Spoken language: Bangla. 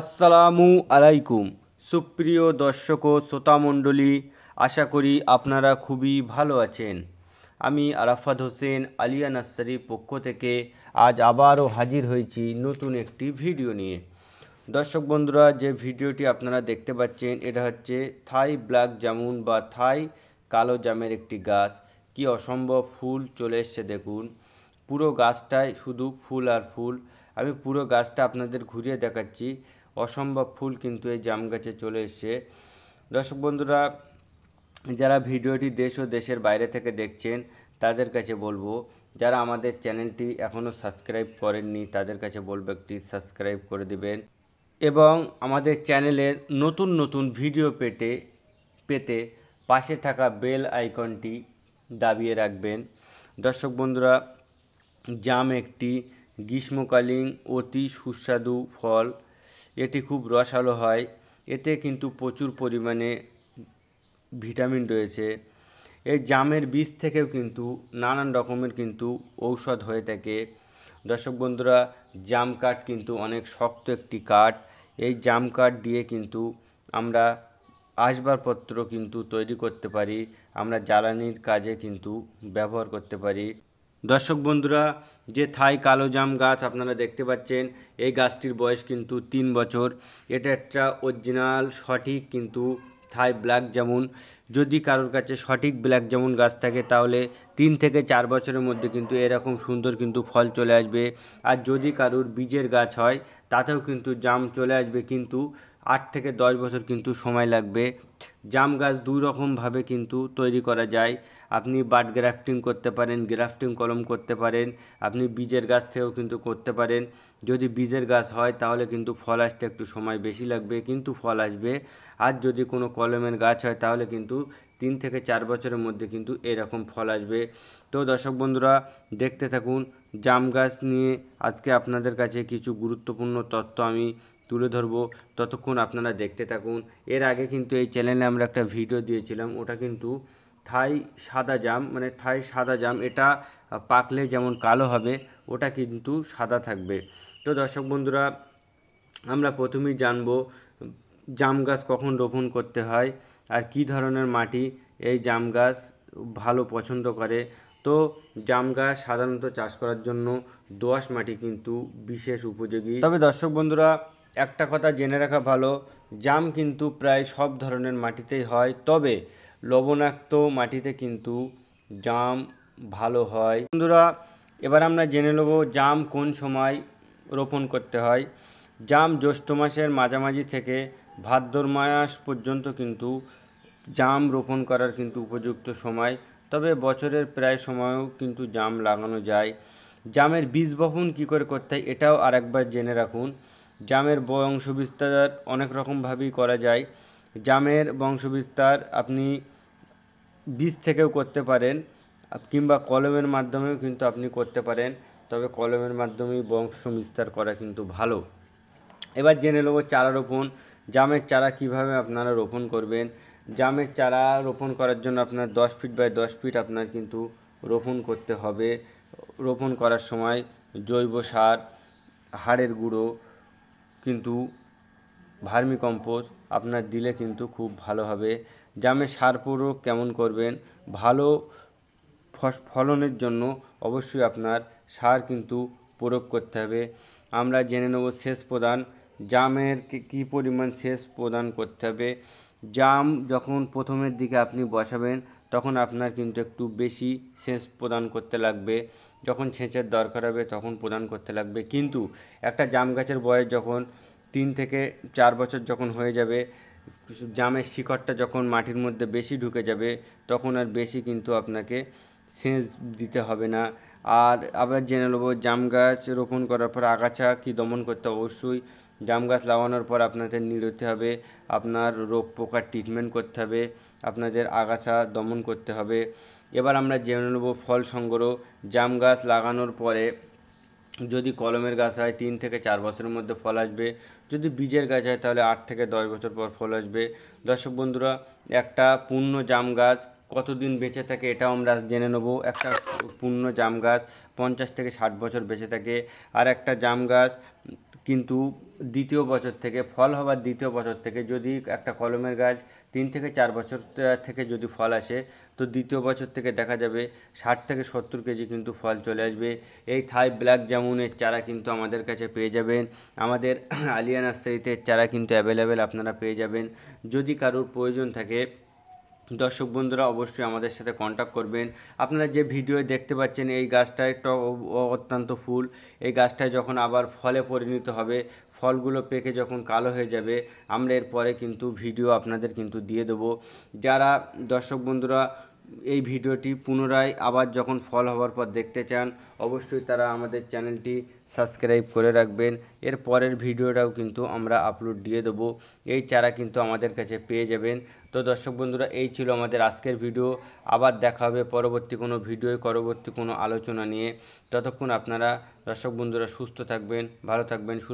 আসসালামু আলাইকুম সুপ্রিয় দর্শক ও শ্রোতামণ্ডলী আশা করি আপনারা খুবই ভালো আছেন আমি আরাফাত হোসেন আলিয়া নাসারির পক্ষ থেকে আজ আবারও হাজির হয়েছি নতুন একটি ভিডিও নিয়ে দর্শক বন্ধুরা যে ভিডিওটি আপনারা দেখতে পাচ্ছেন এটা হচ্ছে থাই ব্ল্যাক জামুন বা থাই কালো জামের একটি গাছ কি অসম্ভব ফুল চলে এসছে দেখুন পুরো গাছটায় শুধু ফুল আর ফুল আমি পুরো গাছটা আপনাদের ঘুরিয়ে দেখাচ্ছি অসম্ভব ফুল কিন্তু এই জাম গাছে চলে এসছে দর্শক বন্ধুরা যারা ভিডিওটি দেশ ও দেশের বাইরে থেকে দেখছেন তাদের কাছে বলবো যারা আমাদের চ্যানেলটি এখনও সাবস্ক্রাইব করেননি তাদের কাছে বলবো একটি সাবস্ক্রাইব করে দিবেন এবং আমাদের চ্যানেলের নতুন নতুন ভিডিও পেতে পেতে পাশে থাকা বেল আইকনটি দাবিয়ে রাখবেন দর্শক বন্ধুরা জাম একটি গ্রীষ্মকালীন অতি সুস্বাদু ফল এটি খুব রসালো হয় এতে কিন্তু প্রচুর পরিমাণে ভিটামিন রয়েছে এই জামের বীজ থেকেও কিন্তু নানান রকমের কিন্তু ঔষধ হয়ে থাকে দর্শক বন্ধুরা জাম কাঠ কিন্তু অনেক শক্ত একটি কাঠ এই জাম কাঠ দিয়ে কিন্তু আমরা আসবাবপত্র কিন্তু তৈরি করতে পারি আমরা জ্বালানির কাজে কিন্তু ব্যবহার করতে পারি দর্শক বন্ধুরা যে থাই কালো জাম গাছ আপনারা দেখতে পাচ্ছেন এই গাছটির বয়স কিন্তু তিন বছর এটা একটা অরিজিনাল সঠিক কিন্তু থাই ব্ল্যাক যেমন যদি কারোর কাছে সঠিক ব্ল্যাক যেমন গাছ থাকে তাহলে তিন থেকে চার বছরের মধ্যে কিন্তু এরকম সুন্দর কিন্তু ফল চলে আসবে আর যদি কারোর বীজের গাছ হয় তাতেও কিন্তু জাম চলে আসবে কিন্তু আট থেকে দশ বছর কিন্তু সময় লাগবে জাম গাছ দুই রকমভাবে কিন্তু তৈরি করা যায় আপনি বাড গ্রাফটিং করতে পারেন গ্রাফটিং কলম করতে পারেন আপনি বীজের গাছ থেকেও কিন্তু করতে পারেন যদি বীজের গাছ হয় তাহলে কিন্তু ফল আসতে একটু সময় বেশি লাগবে কিন্তু ফল আসবে আর যদি কোনো কলমের গাছ হয় তাহলে কিন্তু তিন থেকে চার বছরের মধ্যে কিন্তু এরকম ফল আসবে তো দর্শক বন্ধুরা দেখতে থাকুন জাম গাছ নিয়ে আজকে আপনাদের কাছে কিছু গুরুত্বপূর্ণ তথ্য আমি তুলে ধরবো ততক্ষণ আপনারা দেখতে থাকুন এর আগে কিন্তু এই চ্যানেলে আমরা একটা ভিডিও দিয়েছিলাম ওটা কিন্তু থাই সাদা জাম মানে থাই সাদা জাম এটা পাকলে যেমন কালো হবে ওটা কিন্তু সাদা থাকবে তো দর্শক বন্ধুরা আমরা প্রথমেই জানবো জাম গাছ কখন রোপণ করতে হয় আর কি ধরনের মাটি এই জাম গাছ ভালো পছন্দ করে তো জাম গাছ সাধারণত চাষ করার জন্য দোয়াশ মাটি কিন্তু বিশেষ উপযোগী তবে দর্শক বন্ধুরা একটা কথা জেনে রাখা ভালো জাম কিন্তু প্রায় সব ধরনের মাটিতেই হয় তবে লবণাক্ত মাটিতে কিন্তু জাম ভালো হয় বন্ধুরা এবার আমরা জেনে নেব জাম কোন সময় রোপণ করতে হয় জাম জ্যৈষ্ঠ মাসের মাঝামাঝি থেকে ভাদ্র মাস পর্যন্ত কিন্তু জাম রোপণ করার কিন্তু উপযুক্ত সময় তবে বছরের প্রায় সময়ও কিন্তু জাম লাগানো যায় জামের বীজ বপন কী করে করতে হয় এটাও আরেকবার জেনে রাখুন জামের বংশবিস্তার অনেক রকমভাবেই করা যায় জামের বংশবিস্তার আপনি বীজ থেকেও করতে পারেন কিংবা কলমের মাধ্যমেও কিন্তু আপনি করতে পারেন তবে কলমের মাধ্যমেই বংশ বিস্তার করা কিন্তু ভালো এবার জেনে নেব চারা রোপণ জামের চারা কিভাবে আপনারা রোপণ করবেন জামের চারা রোপণ করার জন্য আপনার দশ ফিট বাই দশ ফিট আপনার কিন্তু রোপণ করতে হবে রোপণ করার সময় জৈব সার হাড়ের গুঁড়ো কিন্তু ভার্মি কম্পোস্ট আপনার দিলে কিন্তু খুব ভালো হবে জামে সার প্রয়োগ কেমন করবেন ভালো ফলনের জন্য অবশ্যই আপনার সার কিন্তু প্রয়োগ করতে হবে আমরা জেনে নেব শেষ প্রদান জামের কি পরিমাণ শেষ প্রদান করতে হবে জাম যখন প্রথমের দিকে আপনি বসাবেন তখন আপনার কিন্তু একটু বেশি সেচ প্রদান করতে লাগবে যখন সেচের দরকার হবে তখন প্রদান করতে লাগবে কিন্তু একটা জাম গাছের বয়স যখন তিন থেকে চার বছর যখন হয়ে যাবে জামের শিকড়টা যখন মাটির মধ্যে বেশি ঢুকে যাবে তখন আর বেশি কিন্তু আপনাকে সেচ দিতে হবে না আর আবার জেনে নেব জাম গাছ রোপণ করার পর আগাছা কি দমন করতে অবশ্যই জাম গাছ লাগানোর পর আপনাদের নিড়তে হবে আপনার রোগ পোকার ট্রিটমেন্ট করতে হবে আপনাদের আগাছা দমন করতে হবে এবার আমরা জেনে নেব ফল সংগ্রহ জাম গাছ লাগানোর পরে যদি কলমের গাছ হয় তিন থেকে চার বছরের মধ্যে ফল আসবে যদি বীজের গাছ হয় তাহলে আট থেকে দশ বছর পর ফল আসবে দর্শক বন্ধুরা একটা পূর্ণ জাম গাছ কতদিন বেঁচে থাকে এটাও আমরা জেনে নেব একটা পূর্ণ জাম গাছ পঞ্চাশ থেকে ষাট বছর বেঁচে থাকে আর একটা জাম গাছ কিন্তু দ্বিতীয় বছর থেকে ফল হবার দ্বিতীয় বছর থেকে যদি একটা কলমের গাছ তিন থেকে চার বছর থেকে যদি ফল আসে তো দ্বিতীয় বছর থেকে দেখা যাবে ষাট থেকে সত্তর কেজি কিন্তু ফল চলে আসবে এই থাই ব্ল্যাক জামুনের চারা কিন্তু আমাদের কাছে পেয়ে যাবেন আমাদের আলিয়া নার্সারিতে চারা কিন্তু অ্যাভেলেবেল আপনারা পেয়ে যাবেন যদি কারোর প্রয়োজন থাকে দর্শক বন্ধুরা অবশ্যই আমাদের সাথে কন্ট্যাক্ট করবেন আপনারা যে ভিডিও দেখতে পাচ্ছেন এই গাছটায় টক অত্যন্ত ফুল এই গাছটায় যখন আবার ফলে পরিণত হবে ফলগুলো পেকে যখন কালো হয়ে যাবে আমরা এরপরে কিন্তু ভিডিও আপনাদের কিন্তু দিয়ে দেব যারা দর্শক বন্ধুরা এই ভিডিওটি পুনরায় আবার যখন ফল হওয়ার পর দেখতে চান অবশ্যই তারা আমাদের চ্যানেলটি সাবস্ক্রাইব করে রাখবেন এর পরের ভিডিওটাও কিন্তু আমরা আপলোড দিয়ে দেবো এই চারা কিন্তু আমাদের কাছে পেয়ে যাবেন তো দর্শক বন্ধুরা এই ছিল আমাদের আজকের ভিডিও আবার দেখা হবে পরবর্তী কোনো ভিডিওয় পরবর্তী কোনো আলোচনা নিয়ে ততক্ষণ আপনারা দর্শক বন্ধুরা সুস্থ থাকবেন ভালো থাকবেন